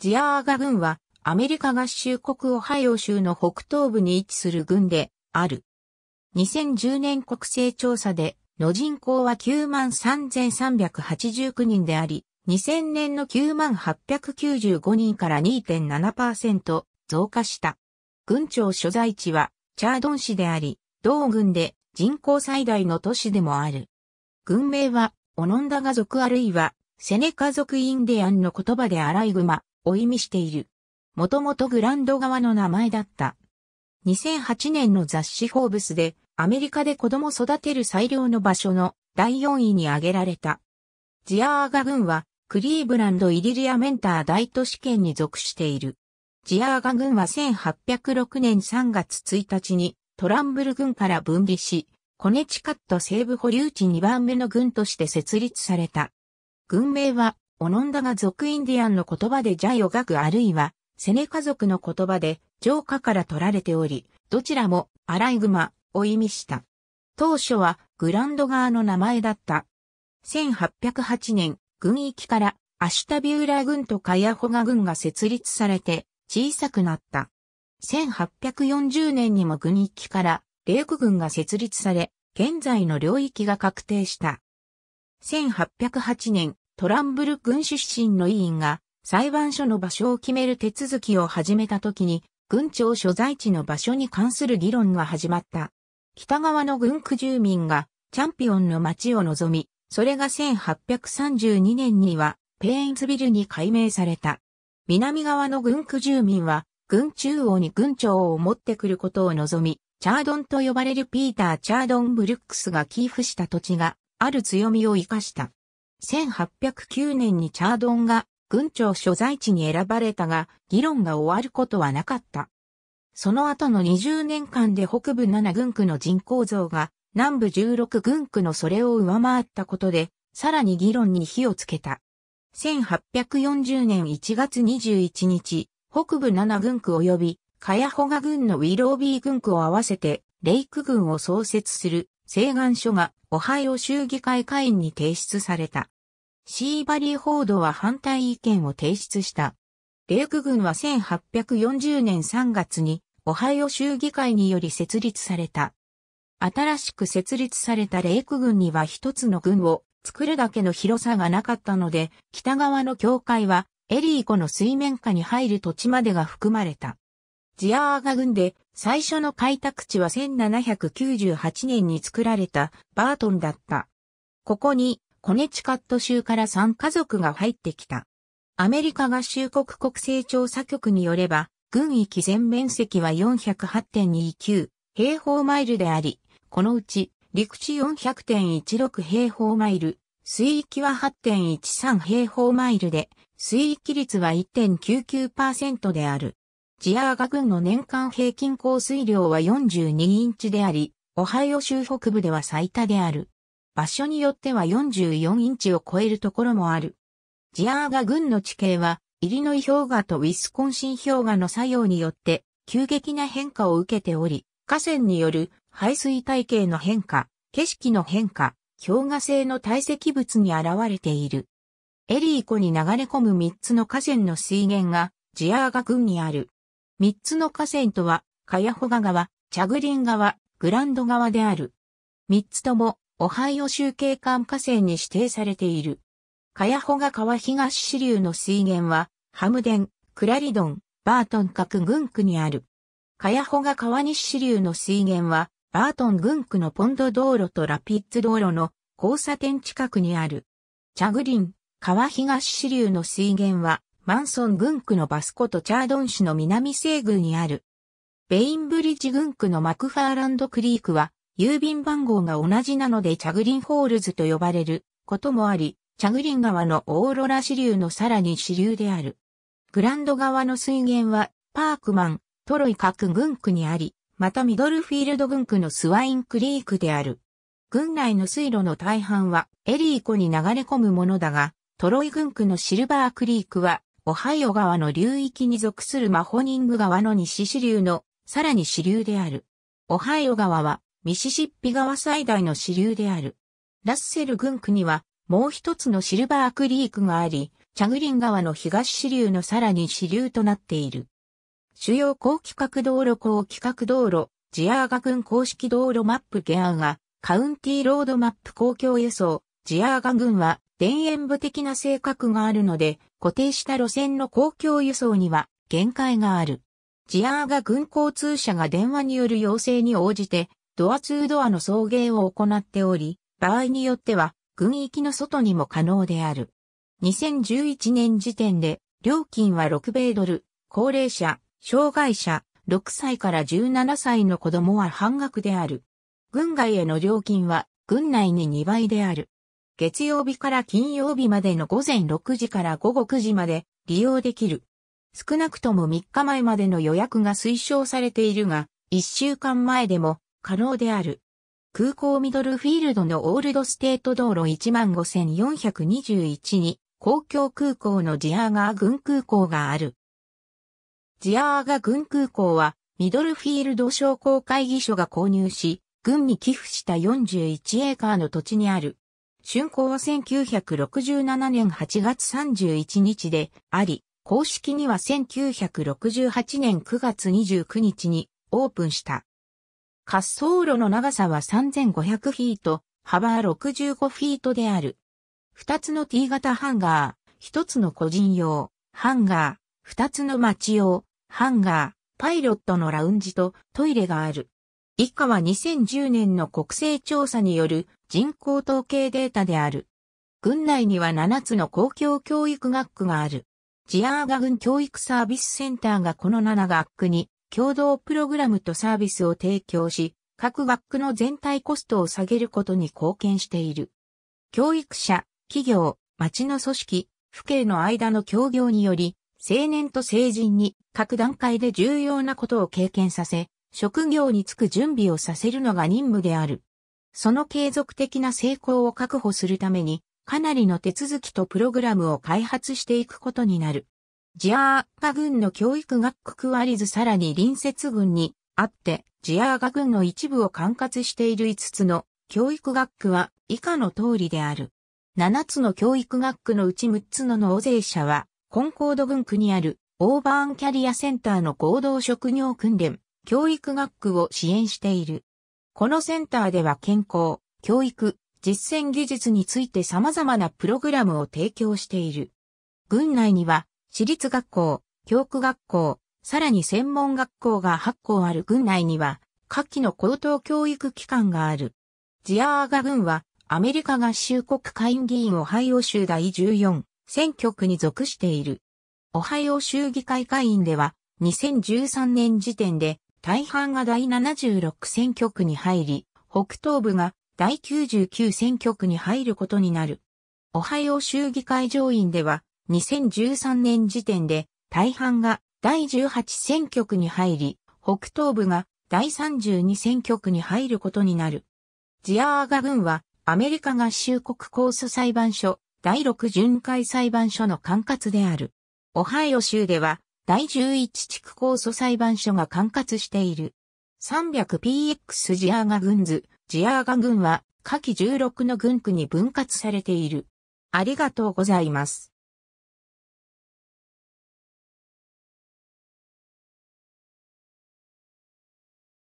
ジアーガ軍はアメリカ合衆国オハイオ州の北東部に位置する軍である。2010年国勢調査での人口は93,389人であり、2000年の9895人から2.7%増加した。軍庁所在地はチャードン市であり、同軍で人口最大の都市でもある。軍名はオノンダガ族あるいはセネカ族インディアンの言葉でアライグマ、を意味している。もともとグランド側の名前だった。2008年の雑誌フォーブスでアメリカで子供育てる最良の場所の第4位に挙げられた。ジアーガ郡はクリーブランド・イリリアメンター大都市圏に属している。ジアーガ郡は1806年3月1日にトランブル郡から分離し、コネチカット西部保留地2番目の郡として設立された。郡名はオノンダが族インディアンの言葉でジャイオガクあるいは、セネカ族の言葉で浄化から取られており、どちらもアライグマを意味した。当初はグランド側の名前だった。1808年、軍域からアシュタビューラ軍とカヤホガ軍が設立されて小さくなった。1840年にも軍域からレーク軍が設立され、現在の領域が確定した。1808年、トランブル軍出身の委員が裁判所の場所を決める手続きを始めた時に、軍庁所在地の場所に関する議論が始まった。北側の軍区住民がチャンピオンの街を望み、それが1832年にはペーンズビルに改名された。南側の軍区住民は、軍中央に軍庁を持ってくることを望み、チャードンと呼ばれるピーター・チャードン・ブルックスが寄付した土地がある強みを生かした。1809年にチャードンが軍庁所在地に選ばれたが、議論が終わることはなかった。その後の20年間で北部7軍区の人口増が南部16軍区のそれを上回ったことで、さらに議論に火をつけた。1840年1月21日、北部7軍区及び、カヤホガ軍のウィロービー軍区を合わせて、レイク軍を創設する、請願書が、オハイオ州議会会員に提出された。シーバリー報道は反対意見を提出した。レーク軍は1840年3月にオハイオ州議会により設立された。新しく設立されたレーク軍には一つの軍を作るだけの広さがなかったので、北側の境界はエリー湖の水面下に入る土地までが含まれた。ジアーガ軍で最初の開拓地は1798年に作られたバートンだった。ここにコネチカット州から3家族が入ってきた。アメリカ合衆国国勢調査局によれば、軍域全面積は408.29平方マイルであり、このうち陸地400.16平方マイル、水域は8.13平方マイルで、水域率は1.99%である。ジアーガ軍の年間平均降水量は42インチであり、オハイオ州北部では最多である。場所によっては44インチを超えるところもある。ジアーガ群の地形は、イリノイ氷河とウィスコンシン氷河の作用によって急激な変化を受けており、河川による排水体系の変化、景色の変化、氷河性の堆積物に現れている。エリー湖に流れ込む3つの河川の水源がジアーガ群にある。3つの河川とは、カヤホガ川、チャグリン川、グランド川である。3つともオハイオ州警官河川に指定されている。カヤホガ川東支流の水源は、ハムデン、クラリドン、バートン各郡区にある。カヤホガ川西支流の水源は、バートン郡区のポンド道路とラピッツ道路の交差点近くにある。チャグリン、川東支流の水源は、マンソン郡区のバスコとチャードン市の南西部にある。ベインブリッジ郡区のマクファーランドクリークは、郵便番号が同じなのでチャグリンホールズと呼ばれることもあり、チャグリン川のオーロラ支流のさらに支流である。グランド側の水源は、パークマン、トロイ各軍区にあり、またミドルフィールド軍区のスワインクリークである。軍内の水路の大半はエリー湖に流れ込むものだが、トロイ軍区のシルバークリークは、オハイオ川の流域に属するマホニング川の西支流の、さらに支流である。オハイオ川は、ミシシッピ川最大の支流である。ラッセル群区には、もう一つのシルバークリークがあり、チャグリン川の東支流のさらに支流となっている。主要高規格道路高規格道路、ジアーガ郡公式道路マップゲアーガ、カウンティーロードマップ公共輸送、ジアーガ郡は田園部的な性格があるので、固定した路線の公共輸送には限界がある。ジアーガ郡交通車が電話による要請に応じてドアツードアの送迎を行っており、場合によっては、軍域の外にも可能である。2011年時点で、料金は6米ドル、高齢者、障害者、6歳から17歳の子供は半額である。軍外への料金は、軍内に2倍である。月曜日から金曜日までの午前6時から午後9時まで利用できる。少なくとも3日前までの予約が推奨されているが、1週間前でも可能である。空港ミドルフィールドのオールドステート道路15421に公共空港のジアーガー軍空港がある。ジアーガー軍空港はミドルフィールド商工会議所が購入し、軍に寄付した41エーカーの土地にある。竣工は1967年8月31日であり、公式には1968年9月29日にオープンした。滑走路の長さは3500フィート、幅65フィートである。二つの T 型ハンガー、一つの個人用、ハンガー、二つの街用、ハンガー、パイロットのラウンジとトイレがある。以下は2010年の国勢調査による人口統計データである。軍内には7つの公共教育学区がある。ジアーガ軍教育サービスセンターがこの7学区に共同プログラムとサービスを提供し、各学区の全体コストを下げることに貢献している。教育者、企業、町の組織、府警の間の協業により、青年と成人に各段階で重要なことを経験させ、職業に就く準備をさせるのが任務である。その継続的な成功を確保するために、かなりの手続きとプログラムを開発していくことになる。ジアーガ軍の教育学区クワリズさらに隣接軍にあって、ジアーガ軍の一部を管轄している5つの教育学区は以下の通りである。7つの教育学区のうち6つの納税者は、コンコード軍区にあるオーバーンキャリアセンターの合同職業訓練、教育学区を支援している。このセンターでは健康、教育、実践技術について様々なプログラムを提供している。軍内には私立学校、教区学校、さらに専門学校が8校ある郡内には、下記の高等教育機関がある。ジアーガ郡は、アメリカ合衆国会議員オハイオ州第14選挙区に属している。オハイオ州議会会員では、2013年時点で、大半が第76選挙区に入り、北東部が第99選挙区に入ることになる。オハイオ州議会上院では、2013年時点で大半が第18選挙区に入り、北東部が第32選挙区に入ることになる。ジアーガ軍はアメリカ合衆国控訴裁判所第6巡回裁判所の管轄である。オハイオ州では第11地区控訴裁判所が管轄している。300px ジアーガ軍図、ジアーガ軍は下記16の軍区に分割されている。ありがとうございます。